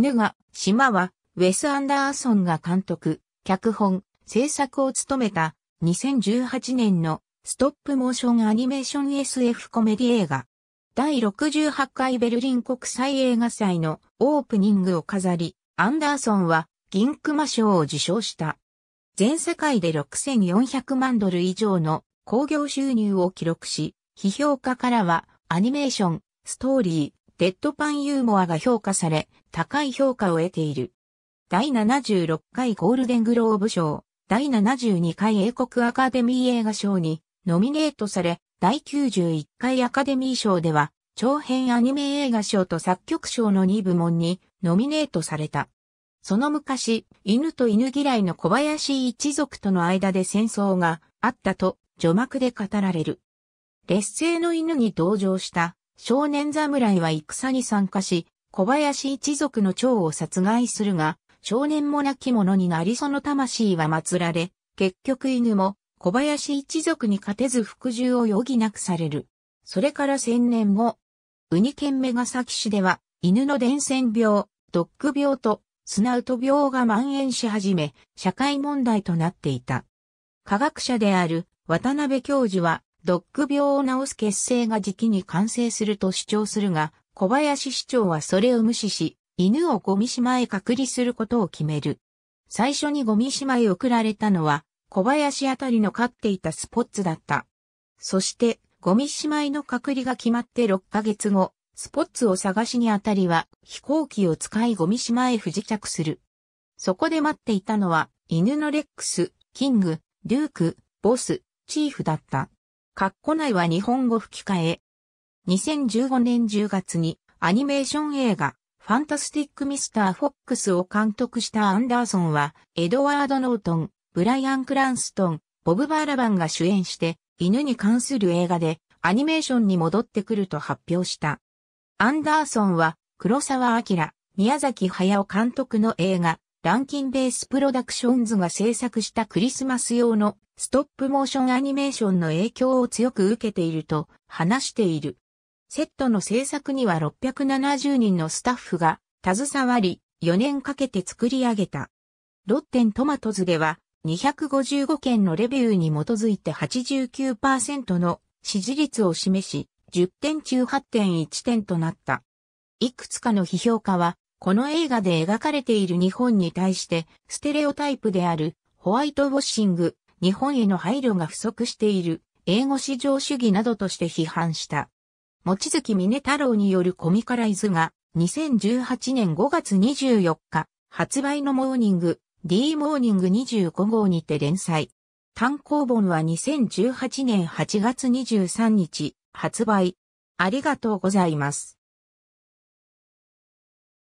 犬が、島は、ウェス・アンダーソンが監督、脚本、制作を務めた、2018年の、ストップモーションアニメーション SF コメディ映画。第68回ベルリン国際映画祭のオープニングを飾り、アンダーソンは銀熊賞を受賞した。全世界で6400万ドル以上の興行収入を記録し、批評家からはアニメーション、ストーリー、デッドパンユーモアが評価され、高い評価を得ている。第76回ゴールデングローブ賞、第72回英国アカデミー映画賞にノミネートされ、第91回アカデミー賞では、長編アニメ映画賞と作曲賞の2部門にノミネートされた。その昔、犬と犬嫌いの小林一族との間で戦争があったと序幕で語られる。劣勢の犬に登場した少年侍は戦に参加し、小林一族の長を殺害するが、少年も亡き者になりその魂は祀られ、結局犬も小林一族に勝てず服従を余儀なくされる。それから千年後、ウニ県目が崎市では、犬の伝染病、ドッグ病と、スナウト病が蔓延し始め、社会問題となっていた。科学者である渡辺教授は、ドッグ病を治す結成が時期に完成すると主張するが、小林市長はそれを無視し、犬をゴミ島へ隔離することを決める。最初にゴミ島へ送られたのは、小林あたりの飼っていたスポッツだった。そして、ゴミ島への隔離が決まって6ヶ月後、スポッツを探しにあたりは、飛行機を使いゴミ島へ不時着する。そこで待っていたのは、犬のレックス、キング、デューク、ボス、チーフだった。カッコ内は日本語吹き替え。2015年10月にアニメーション映画、ファンタスティック・ミスター・フォックスを監督したアンダーソンは、エドワード・ノートン、ブライアン・クランストン、ボブ・バーラバンが主演して、犬に関する映画でアニメーションに戻ってくると発表した。アンダーソンは、黒沢明、宮崎駿監督の映画、ランキンベースプロダクションズが制作したクリスマス用のストップモーションアニメーションの影響を強く受けていると話している。セットの制作には670人のスタッフが携わり、4年かけて作り上げた。ロッテントマトズでは255件のレビューに基づいて89%の支持率を示し、10点中8.1点となった。いくつかの批評家は、この映画で描かれている日本に対して、ステレオタイプである、ホワイトウォッシング、日本への配慮が不足している、英語至上主義などとして批判した。望月峰太郎によるコミカライズが、2018年5月24日、発売のモーニング、D モーニング25号にて連載。単行本は2018年8月23日、発売。ありがとうございます。